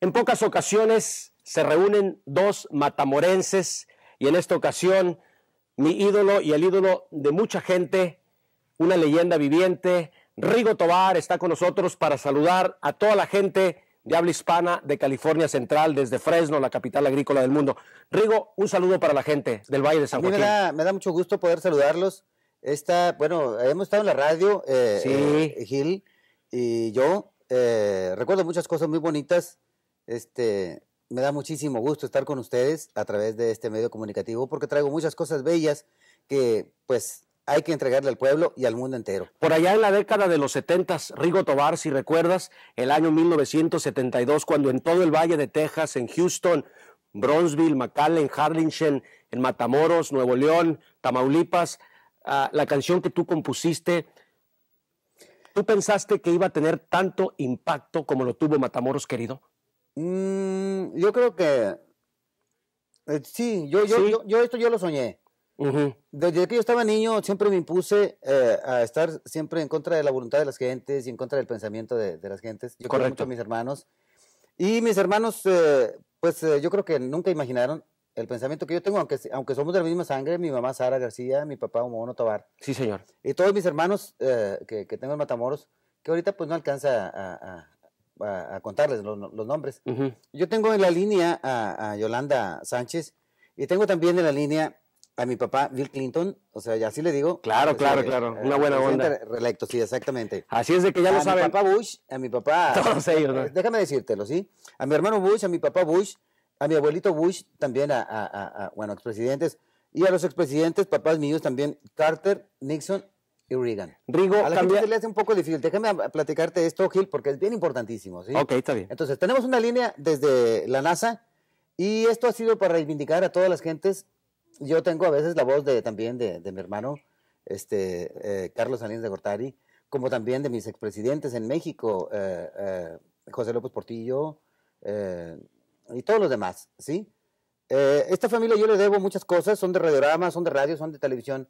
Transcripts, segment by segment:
En pocas ocasiones se reúnen dos matamorenses y en esta ocasión mi ídolo y el ídolo de mucha gente, una leyenda viviente, Rigo Tobar está con nosotros para saludar a toda la gente de habla hispana de California Central, desde Fresno, la capital agrícola del mundo. Rigo, un saludo para la gente del Valle de San Joaquín. me da, mucho gusto poder saludarlos. Esta, bueno, hemos estado en la radio, eh, eh, Gil y yo. Eh, recuerdo muchas cosas muy bonitas este, me da muchísimo gusto estar con ustedes a través de este medio comunicativo porque traigo muchas cosas bellas que pues hay que entregarle al pueblo y al mundo entero. Por allá en la década de los 70, Rigo Tobar, si recuerdas, el año 1972, cuando en todo el Valle de Texas, en Houston, Bronzeville, McAllen, Harlingen, en Matamoros, Nuevo León, Tamaulipas, ah, la canción que tú compusiste, ¿tú pensaste que iba a tener tanto impacto como lo tuvo Matamoros, querido? Mm, yo creo que eh, sí, yo, yo, Yo, esto yo lo soñé. Desde que yo estaba niño siempre me impuse eh, a estar siempre en contra de la voluntad de las gentes y en contra del pensamiento de, las gentes. Yo Correcto. mucho a mis hermanos. Y mis hermanos, eh, pues yo creo que nunca imaginaron el pensamiento que yo tengo, aunque, aunque somos de la misma sangre, mi mamá Sara García, mi papá Mono Tovar. Sí, señor. Y todos mis hermanos que, tengo en Matamoros, que ahorita pues no alcanza a a, contarles los, nombres. Yo tengo en la línea a, Yolanda Sánchez y tengo también en la línea a mi papá Bill Clinton, o sea, ya así le digo. Claro, claro, claro, eh, una buena onda. Reelecto, sí, exactamente. Así es de que ya lo saben. A mi papá Bush, a mi papá. Eh, déjame decírtelo, ¿sí? A mi hermano Bush, a mi papá Bush, a mi abuelito Bush, también a, a bueno, expresidentes, y a los expresidentes, papás míos también, Carter, Nixon y Rigo, a la gente le hace un poco difícil. Déjame platicarte esto, Gil, porque es bien importantísimo. Ok, está bien. Entonces, tenemos una línea desde la NASA y esto ha sido para reivindicar a todas las gentes. Yo tengo a veces la voz también de, mi hermano, este, eh, Carlos Salinas de Gortari, como también de mis expresidentes en México, eh, eh, José López Portillo y todos los demás, ¿sí? esta familia yo le debo muchas cosas, son de más son de radio, son de televisión,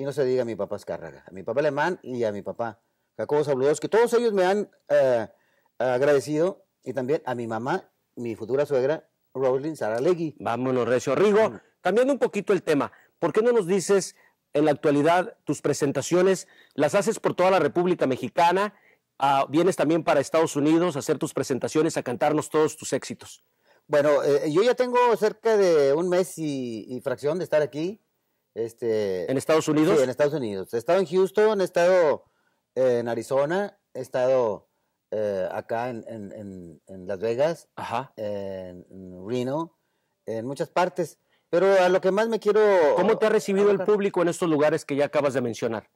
y no se diga a mi papá Escárraga, a mi papá Alemán y a mi papá Jacobo Sabludos, que todos ellos me han eh, agradecido. Y también a mi mamá, mi futura suegra, Rosalind Saralegui. Vámonos, Recio. Rigo, cambiando un poquito el tema, ¿por qué no nos dices en la actualidad tus presentaciones? ¿Las haces por toda la República Mexicana? Ah, ¿Vienes también para Estados Unidos a hacer tus presentaciones, a cantarnos todos tus éxitos? Bueno, eh, yo ya tengo cerca de un mes y fracción de estar aquí. Este, ¿En Estados Unidos? Sí, en Estados Unidos. He estado en Houston, he estado eh, en Arizona, he estado eh, acá en, Las Vegas, Ajá. En, Reno, en muchas partes. Pero a lo que más me quiero... ¿Cómo te ha recibido el público en estos lugares que ya acabas de mencionar?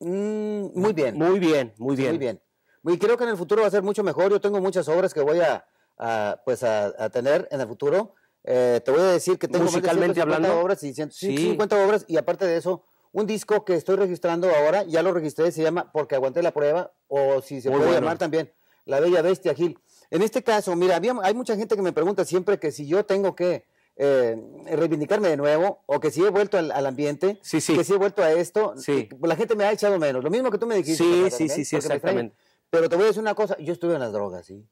Mm, muy bien. Muy bien, muy bien. muy bien. Y creo que en el futuro va a ser mucho mejor. Yo tengo muchas obras que voy a, a pues, tener en el futuro eh, te voy a decir que tengo musicalmente hablando obras y 150 obras y aparte de eso un disco que estoy registrando ahora ya lo registré se llama porque aguanté la prueba o si se puede llamar también la bella bestia Gil en este caso mira hay mucha gente que me pregunta siempre que si yo tengo que eh, reivindicarme de nuevo o que si he vuelto al, ambiente sí, sí. que si he vuelto a esto eh, la gente me ha echado menos lo mismo que tú me dijiste sí sí sí sí exactamente pero te voy a decir una cosa yo estuve en las drogas sí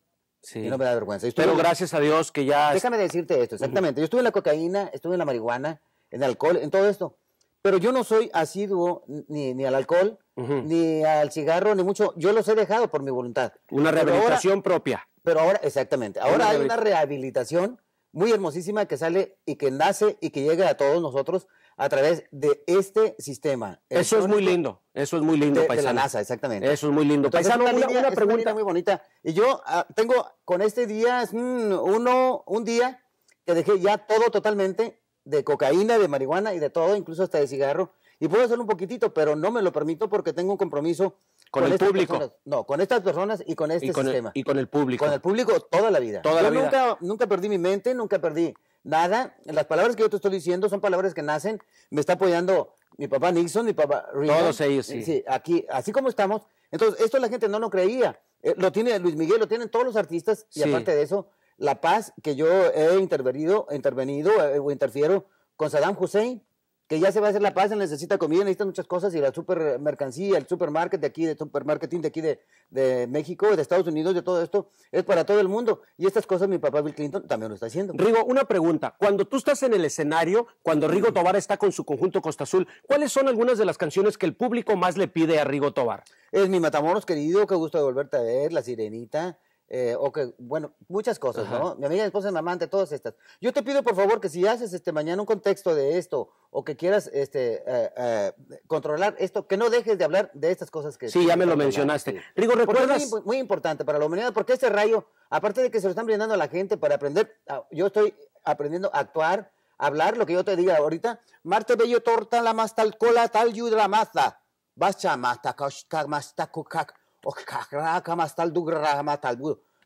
y no me da vergüenza. Pero gracias a Dios que ya... Déjame decirte esto, exactamente. Yo estuve en la cocaína, estuve en la marihuana, en el alcohol, en todo esto. Pero yo no soy asiduo ni, ni al alcohol, ni al cigarro, ni mucho. Yo los he dejado por mi voluntad. Una rehabilitación propia. Pero ahora, exactamente. Ahora hay una rehabilitación muy hermosísima que sale y que nace y que llega a todos nosotros a través de este sistema. Eso es muy lindo, eso es muy lindo, de, la NASA, exactamente. Eso es muy lindo, Una, pregunta muy bonita. Y yo ah, tengo con este día, mm, uno, un día que dejé ya todo totalmente de cocaína, de marihuana y de todo, incluso hasta de cigarro. Y puedo hacer un poquitito, pero no me lo permito porque tengo un compromiso con, el público. no, con estas personas y con este y con sistema. y con el público. Con el público toda la vida. Toda la vida. Nunca, nunca perdí mi mente, nunca perdí nada. Las palabras que yo te estoy diciendo son palabras que nacen. Me está apoyando mi papá Nixon, mi papá Todos ellos, sí. sí. Aquí, así como estamos. Entonces, esto la gente no lo creía. Eh, lo tiene Luis Miguel, lo tienen todos los artistas. Y aparte de eso, la paz que yo he intervenido, intervenido eh, o interfiero con Saddam Hussein que ya se va a hacer la paz, necesita comida, necesita muchas cosas y la supermercancía, el supermarket de aquí, de supermarketing de aquí de, México, de Estados Unidos, de todo esto, es para todo el mundo. Y estas cosas mi papá Bill Clinton también lo está haciendo. Rigo, una pregunta. Cuando tú estás en el escenario, cuando Rigo Tobar está con su conjunto Costa Azul, ¿cuáles son algunas de las canciones que el público más le pide a Rigo Tobar? Es mi Matamoros querido, qué gusto de volverte a ver, La Sirenita. Eh, o que, bueno, muchas cosas, ¿no? Mi amiga, mi esposa, mi amante, todas estas. Yo te pido, por favor, que si haces este mañana un contexto de esto o que quieras este, eh, eh, controlar esto, que no dejes de hablar de estas cosas que... Sí, ya me lo mencionaste. Rigo, ¿recuerdas? Es muy, importante para la humanidad, porque este rayo, aparte de que se lo están brindando a la gente para aprender, ah, yo estoy aprendiendo a actuar, a hablar, lo que yo te diga ahorita, Marte Bello Torta, la más tal cola, tal yu de la mazda, bacha, tal masta,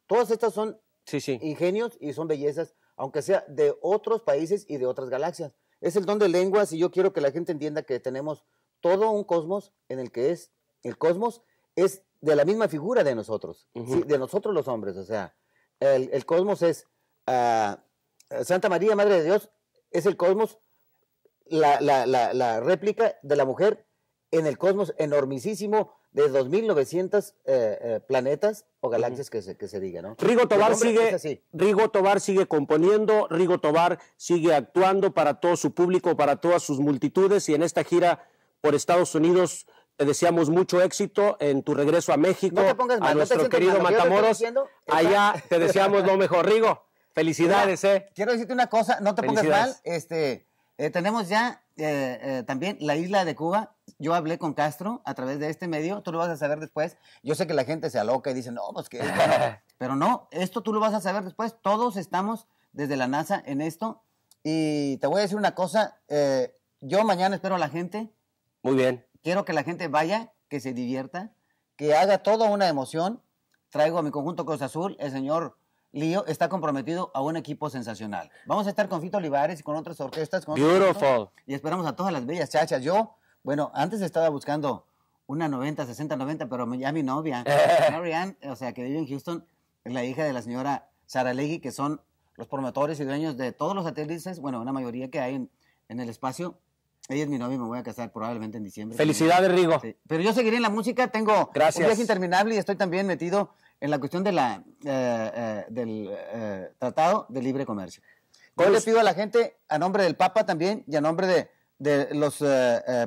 Todas estas son sí, sí. ingenios y son bellezas, aunque sea de otros países y de otras galaxias es el don de lenguas y yo quiero que la gente entienda que tenemos todo un cosmos en el que es, el cosmos es de la misma figura de nosotros, de nosotros los hombres, o sea, el, cosmos es, ah, Santa María, Madre de Dios, es el cosmos, la, la, la réplica de la mujer en el cosmos enormisísimo de 2.900 eh, eh, planetas o galaxias que, se, que se diga, ¿no? Rigo Tobar, sigue, Rigo Tobar sigue componiendo, Rigo Tobar sigue actuando para todo su público, para todas sus multitudes y en esta gira por Estados Unidos te deseamos mucho éxito en tu regreso a México, no te pongas mal, a nuestro querido Matamoros. allá te deseamos lo mejor, Rigo. Felicidades, eh. Quiero decirte una cosa, no te pongas mal, este, eh, tenemos ya eh, eh, también la isla de Cuba, yo hablé con Castro a través de este medio, tú lo vas a saber después. Yo sé que la gente se aloca y dice, no, pues que... Pero no, esto tú lo vas a saber después. Todos estamos desde la NASA en esto. Y te voy a decir una cosa, eh, yo mañana espero a la gente. Muy bien. Quiero que la gente vaya, que se divierta, que haga toda una emoción. Traigo a mi conjunto Cruz Azul, el señor Lío está comprometido a un equipo sensacional. Vamos a estar con Fito Olivares y con otras orquestas. Con Beautiful. y esperamos a todas las bellas chachas. Yo, bueno, antes estaba buscando una 90, 60, 90, pero ya mi novia, eh. Marianne, o sea, que vive en Houston, es la hija de la señora Sara Legui, que son los promotores y dueños de todos los satélites, bueno, una mayoría que hay en, el espacio. Ella es mi novia y me voy a casar probablemente en diciembre. Felicidades, Rigo. Pero yo seguiré en la música, tengo Gracias. un viaje interminable y estoy también metido en la cuestión de la, eh, eh, del eh, Tratado de Libre Comercio. Yo pues le pido a la gente, a nombre del Papa también y a nombre de, los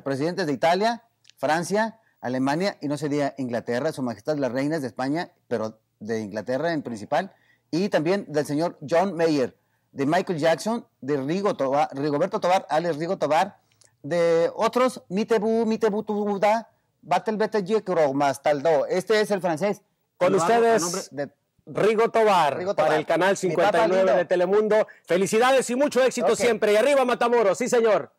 presidentes de Italia, Francia, Alemania y no sería Inglaterra, Su Majestad las Reinas de España, pero de Inglaterra en principal, y también del señor John Mayer, de Michael Jackson, de Rigoberto Tobar, Alex Rigo Tobar, de otros, Mitebu, Mitebu Tuda, Battle Mastaldo. Este es el francés, con ustedes, Rigo, Tobar, para el canal 59 de Telemundo. Felicidades y mucho éxito siempre. Y arriba, Matamoros, sí, señor.